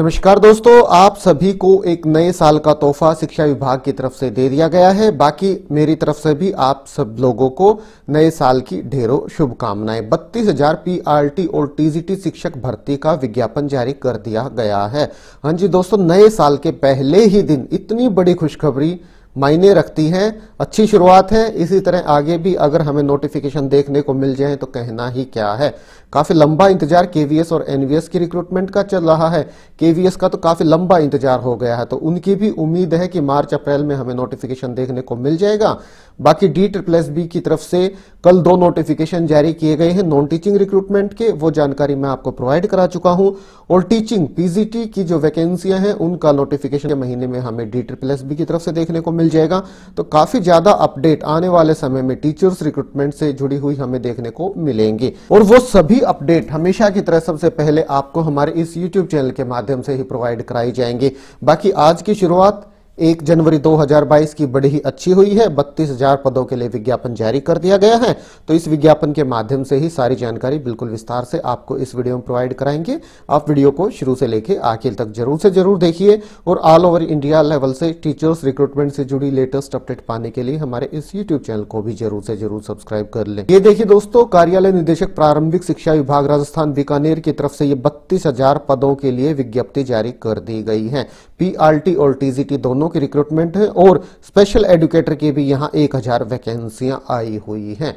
नमस्कार दोस्तों आप सभी को एक नए साल का तोहफा शिक्षा विभाग की तरफ से दे दिया गया है बाकी मेरी तरफ से भी आप सब लोगों को नए साल की ढेरों शुभकामनाएं बत्तीस हजार पीआरटी और टीजीटी शिक्षक भर्ती का विज्ञापन जारी कर दिया गया है हां जी दोस्तों नए साल के पहले ही दिन इतनी बड़ी खुशखबरी मायने रखती हैं अच्छी शुरुआत है इसी तरह आगे भी अगर हमें नोटिफिकेशन देखने को मिल जाए तो कहना ही क्या है काफ़ी लंबा इंतजार केवीएस और एनवीएस की रिक्रूटमेंट का चल रहा है केवीएस का तो काफ़ी लंबा इंतजार हो गया है तो उनकी भी उम्मीद है कि मार्च अप्रैल में हमें नोटिफिकेशन देखने को मिल जाएगा बाकी डी ट्रिपल एस बी की तरफ से कल दो नोटिफिकेशन जारी किए गए हैं नॉन टीचिंग रिक्रूटमेंट के वो जानकारी मैं आपको प्रोवाइड करा चुका हूं और टीचिंग पीजीटी की जो वैकेंसियां हैं उनका नोटिफिकेशन महीने में हमें डी ट्रिपल एस बी की तरफ से देखने को मिल जाएगा तो काफी ज्यादा अपडेट आने वाले समय में टीचर्स रिक्रूटमेंट से जुड़ी हुई हमें देखने को मिलेंगी और वो सभी अपडेट हमेशा की तरह सबसे पहले आपको हमारे इस यूट्यूब चैनल के माध्यम से ही प्रोवाइड कराई जाएंगी बाकी आज की शुरुआत एक जनवरी 2022 की बड़ी ही अच्छी हुई है बत्तीस हजार पदों के लिए विज्ञापन जारी कर दिया गया है तो इस विज्ञापन के माध्यम से ही सारी जानकारी बिल्कुल विस्तार से आपको इस वीडियो में प्रोवाइड कराएंगे आप वीडियो को शुरू से लेकर आखिर तक जरूर से जरूर देखिए और ऑल ओवर इंडिया लेवल से टीचर्स रिक्रूटमेंट से जुड़ी लेटेस्ट अपडेट पाने के लिए हमारे इस यूट्यूब चैनल को भी जरूर से जरूर सब्सक्राइब कर ले ये देखिए दोस्तों कार्यालय निदेशक प्रारंभिक शिक्षा विभाग राजस्थान बीकानेर की तरफ से ये बत्तीस पदों के लिए विज्ञप्ति जारी कर दी गई है पीआरटी और टीजीटी दोनों की रिक्रूटमेंट है और स्पेशल एडुकेटर की भी यहाँ एक हजार वैकेंसियां आई हुई हैं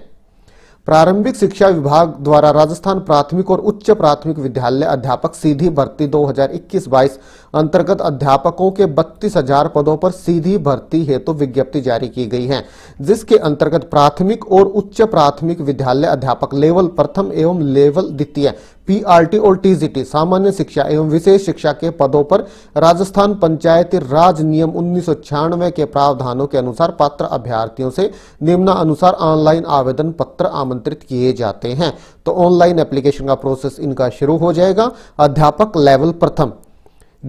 प्रारंभिक शिक्षा विभाग द्वारा राजस्थान प्राथमिक और उच्च प्राथमिक विद्यालय अध्यापक सीधी भर्ती 2021-22 अंतर्गत अध्यापकों के 32,000 पदों पर सीधी भर्ती हेतु तो विज्ञप्ति जारी की गई है जिसके अंतर्गत प्राथमिक और उच्च प्राथमिक विद्यालय अध्यापक लेवल प्रथम एवं लेवल द्वितीय पीआरटी और टीजीटी सामान्य शिक्षा एवं विशेष शिक्षा के पदों पर राजस्थान पंचायती राज नियम उन्नीस के प्रावधानों के अनुसार पात्र अभ्यर्थियों से निम्नानुसार ऑनलाइन आवेदन पत्र आमंत्रित किए जाते हैं तो ऑनलाइन एप्लीकेशन का प्रोसेस इनका शुरू हो जाएगा अध्यापक लेवल प्रथम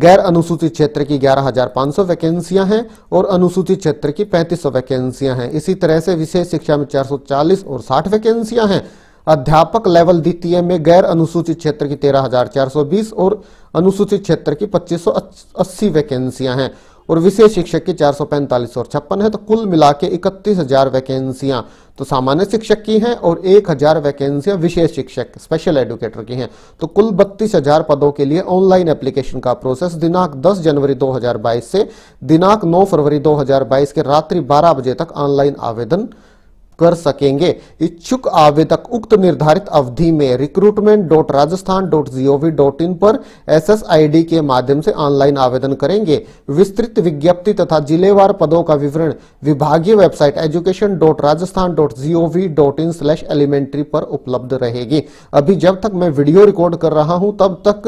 गैर अनुसूचित क्षेत्र की 11,500 वैकेंसियां हैं और अनुसूचित क्षेत्र की 3500 वैकेंसियां हैं इसी तरह से विशेष शिक्षा में 440 और 60 वैकेंसियां हैं अध्यापक लेवल द्वितीय में गैर अनुसूचित क्षेत्र की 13,420 और अनुसूचित क्षेत्र की 2580 वैकेंसियां हैं और विशेष शिक्षक की 445 और छप्पन है तो कुल मिला के इकतीस हजार वैकेंसियां तो सामान्य शिक्षक की हैं और 1000 वैकेंसियां विशेष शिक्षक स्पेशल एडुकेटर की हैं तो कुल 32000 पदों के लिए ऑनलाइन एप्लीकेशन का प्रोसेस दिनांक 10 जनवरी 2022 से दिनांक 9 फरवरी 2022 के रात्रि 12 बजे तक ऑनलाइन आवेदन कर सकेंगे इच्छुक आवेदक उक्त निर्धारित अवधि में recruitment dot Rajasthan dot G O V dot in पर एस एस आई डी के माध्यम से ऑनलाइन आवेदन करेंगे विस्तृत विज्ञप्ति तथा जिलेवार पदों का विवरण विभागीय website education dot Rajasthan dot G O V dot in slash elementary पर उपलब्ध रहेगी अभी जब तक मैं वीडियो रिकॉर्ड कर रहा हूं तब तक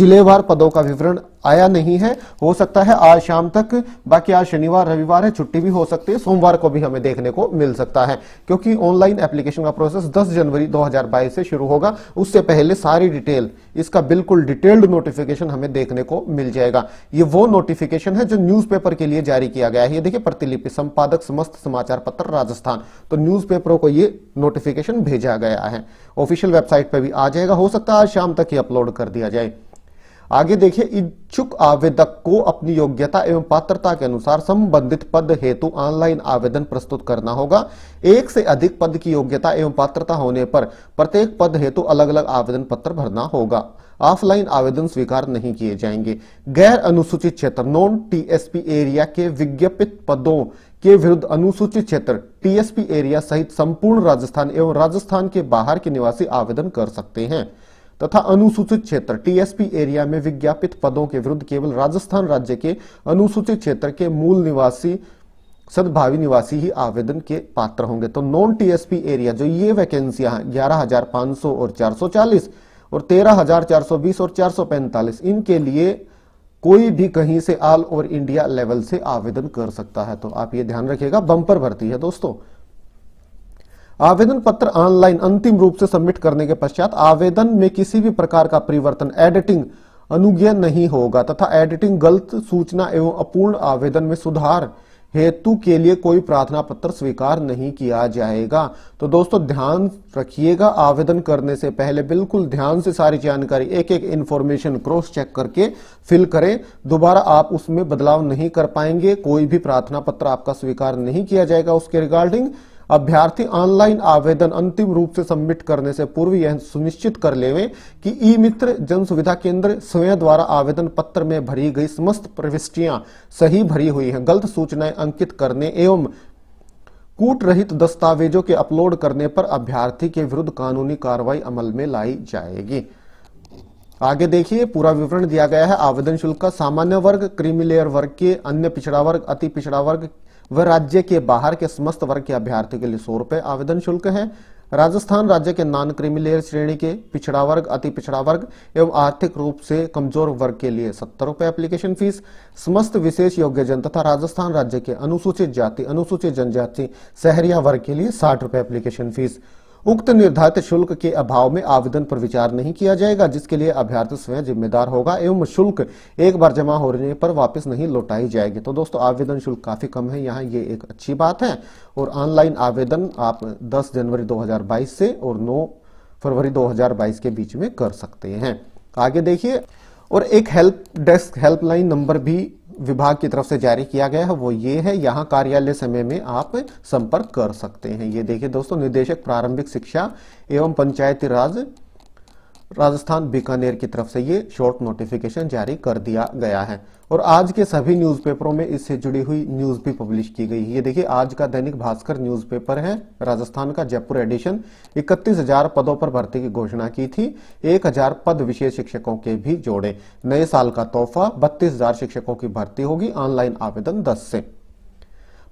जिलेवार पदों का विवरण आया नहीं है हो सकता है आज शाम तक बाकी आज शनिवार रविवार है छुट्टी भी हो सकती है सोमवार को भी हमें देखने को मिल सकता है क्योंकि ऑनलाइन एप्लीकेशन का प्रोसेस 10 जनवरी 2022 से शुरू होगा उससे पहले सारी डिटेल इसका बिल्कुल डिटेल्ड नोटिफिकेशन हमें देखने को मिल जाएगा ये वो नोटिफिकेशन है जो न्यूज के लिए जारी किया गया है ये देखिए प्रतिलिपि संपादक समस्त समाचार पत्र राजस्थान तो न्यूज को ये नोटिफिकेशन भेजा गया है ऑफिशियल वेबसाइट पर भी आ जाएगा हो सकता है आज शाम तक ही अपलोड कर दिया जाए आगे देखिए इच्छुक आवेदक को अपनी योग्यता एवं पात्रता के अनुसार संबंधित पद हेतु ऑनलाइन आवेदन प्रस्तुत करना होगा एक से अधिक पद की योग्यता एवं पात्रता होने पर प्रत्येक पद हेतु अलग अलग आवेदन पत्र भरना होगा ऑफलाइन आवेदन स्वीकार नहीं किए जाएंगे गैर अनुसूचित क्षेत्र नॉन टीएसपी एरिया के विज्ञापित पदों के विरुद्ध अनुसूचित क्षेत्र टीएसपी एरिया सहित संपूर्ण राजस्थान एवं राजस्थान के बाहर के निवासी आवेदन कर सकते हैं तथा अनुसूचित क्षेत्र टीएसपी एरिया में विज्ञापित पदों के विरुद्ध केवल राजस्थान राज्य के अनुसूचित क्षेत्र के मूल निवासी सद्भावी निवासी ही आवेदन के पात्र होंगे तो नॉन टीएसपी एरिया जो ये वैकेंसियां हैं ग्यारह और 440 और 13,420 और 445 इनके लिए कोई भी कहीं से ऑल ओवर इंडिया लेवल से आवेदन कर सकता है तो आप ये ध्यान रखिएगा बंपर भर्ती है दोस्तों आवेदन पत्र ऑनलाइन अंतिम रूप से सबमिट करने के पश्चात आवेदन में किसी भी प्रकार का परिवर्तन एडिटिंग अनुज्ञा नहीं होगा तथा एडिटिंग गलत सूचना एवं अपूर्ण आवेदन में सुधार हेतु के लिए कोई प्रार्थना पत्र स्वीकार नहीं किया जाएगा तो दोस्तों ध्यान रखिएगा आवेदन करने से पहले बिल्कुल ध्यान से सारी जानकारी एक एक इंफॉर्मेशन क्रॉस चेक करके फिल करें दोबारा आप उसमें बदलाव नहीं कर पाएंगे कोई भी प्रार्थना पत्र आपका स्वीकार नहीं किया जाएगा उसके रिगार्डिंग अभ्यर्थी ऑनलाइन आवेदन अंतिम रूप से सबमिट करने से पूर्व यह सुनिश्चित कर लेवे कि ई मित्र जन सुविधा केंद्र स्वयं द्वारा आवेदन पत्र में भरी गई समस्त प्रविष्टियां सही भरी हुई हैं गलत सूचनाएं अंकित करने एवं कूट रहित दस्तावेजों के अपलोड करने पर अभ्यर्थी के विरुद्ध कानूनी कार्रवाई अमल में लाई जाएगी आगे देखिए पूरा विवरण दिया गया है आवेदन शुल्क का सामान्य वर्ग क्रीमिलेयर वर्ग के अन्य पिछड़ा वर्ग अति पिछड़ा वर्ग वह राज्य के बाहर के समस्त वर्ग के अभ्यर्थी के लिए सौ रुपए आवेदन शुल्क है राजस्थान राज्य के नॉन क्रिमिलेयर श्रेणी के पिछड़ा वर्ग अति पिछड़ा वर्ग एवं आर्थिक रूप से कमजोर वर्ग के लिए सत्तर रुपए एप्लीकेशन फीस समस्त विशेष योग्य जन तथा राजस्थान राज्य के अनुसूचित जाति अनुसूचित जनजाति सहरिया वर्ग के लिए साठ रुपए एप्लीकेशन फीस उक्त निर्धारित शुल्क के अभाव में आवेदन पर विचार नहीं किया जाएगा जिसके लिए अभ्यर्थी स्वयं जिम्मेदार होगा एवं शुल्क एक बार जमा होने पर वापस नहीं लौटाई जाएगी तो दोस्तों आवेदन शुल्क काफी कम है यहाँ ये एक अच्छी बात है और ऑनलाइन आवेदन आप 10 जनवरी 2022 से और 9 फरवरी 2022 के बीच में कर सकते हैं आगे देखिए और एक हेल्प डेस्क हेल्पलाइन नंबर भी विभाग की तरफ से जारी किया गया है वो ये है यहाँ कार्यालय समय में आप संपर्क कर सकते हैं ये देखिए दोस्तों निदेशक प्रारंभिक शिक्षा एवं पंचायती राज राजस्थान बीकानेर की तरफ से ये शॉर्ट नोटिफिकेशन जारी कर दिया गया है और आज के सभी न्यूज़पेपरों में इससे जुड़ी हुई न्यूज़ भी पब्लिश की गई है ये देखिए आज का दैनिक भास्कर न्यूज़पेपर है राजस्थान का जयपुर एडिशन 31,000 पदों पर भर्ती की घोषणा की थी 1,000 पद विशेष शिक्षकों के भी जोड़े नए साल का तोहफा बत्तीस शिक्षकों की भर्ती होगी ऑनलाइन आवेदन दस से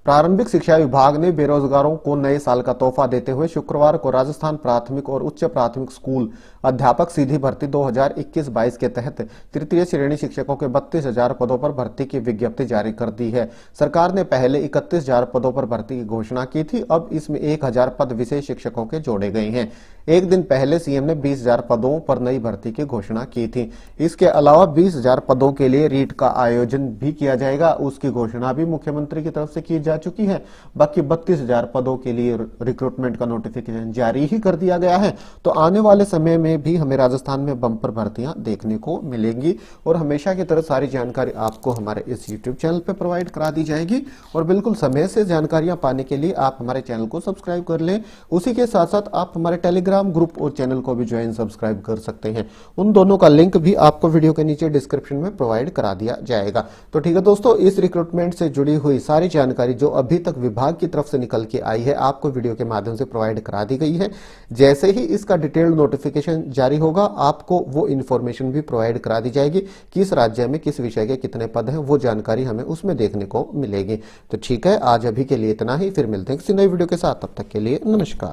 प्रारंभिक शिक्षा विभाग ने बेरोजगारों को नए साल का तोहफा देते हुए शुक्रवार को राजस्थान प्राथमिक और उच्च प्राथमिक स्कूल अध्यापक सीधी भर्ती 2021-22 के तहत तृतीय श्रेणी शिक्षकों के बत्तीस हजार पदों पर भर्ती की विज्ञप्ति जारी कर दी है सरकार ने पहले इकतीस हजार पदों पर भर्ती की घोषणा की थी अब इसमें एक हजार पद विशेष शिक्षकों के जोड़े गए हैं एक दिन पहले सीएम ने बीस हजार पदों पर नई भर्ती की घोषणा की थी इसके अलावा बीस हजार पदों के लिए रीट का आयोजन भी किया जाएगा उसकी घोषणा भी मुख्यमंत्री की तरफ से की जाए जा चुकी है बाकी बत्तीस पदों के लिए रिक्रूटमेंट का नोटिफिकेशन जारी ही कर दिया गया है तो आने वाले समय में भी हमें राजस्थान में बंपर भर्तियां देखने को मिलेंगी और हमेशा की तरह सारी जानकारी आपको हमारे इस यूट्यूब चैनल पर प्रोवाइड करा दी जाएगी और बिल्कुल समय से जानकारियां पाने के लिए आप हमारे चैनल को सब्सक्राइब कर लें उसी के साथ साथ आप हमारे टेलीग्राम ग्रुप और चैनल को भी ज्वाइन सब्सक्राइब कर सकते हैं उन दोनों का लिंक भी आपको वीडियो के नीचे डिस्क्रिप्शन में प्रोवाइड करा दिया जाएगा तो ठीक है दोस्तों इस रिक्रूटमेंट से जुड़ी हुई सारी जानकारी जो अभी तक विभाग की तरफ से निकल के आई है आपको वीडियो के माध्यम से प्रोवाइड करा दी गई है जैसे ही इसका डिटेल्ड नोटिफिकेशन जारी होगा आपको वो इन्फॉर्मेशन भी प्रोवाइड करा दी जाएगी किस राज्य में किस विषय के कितने पद हैं वो जानकारी हमें उसमें देखने को मिलेगी तो ठीक है आज अभी के लिए इतना ही फिर मिलते हैं किसी नई वीडियो के साथ तब तक के लिए नमस्कार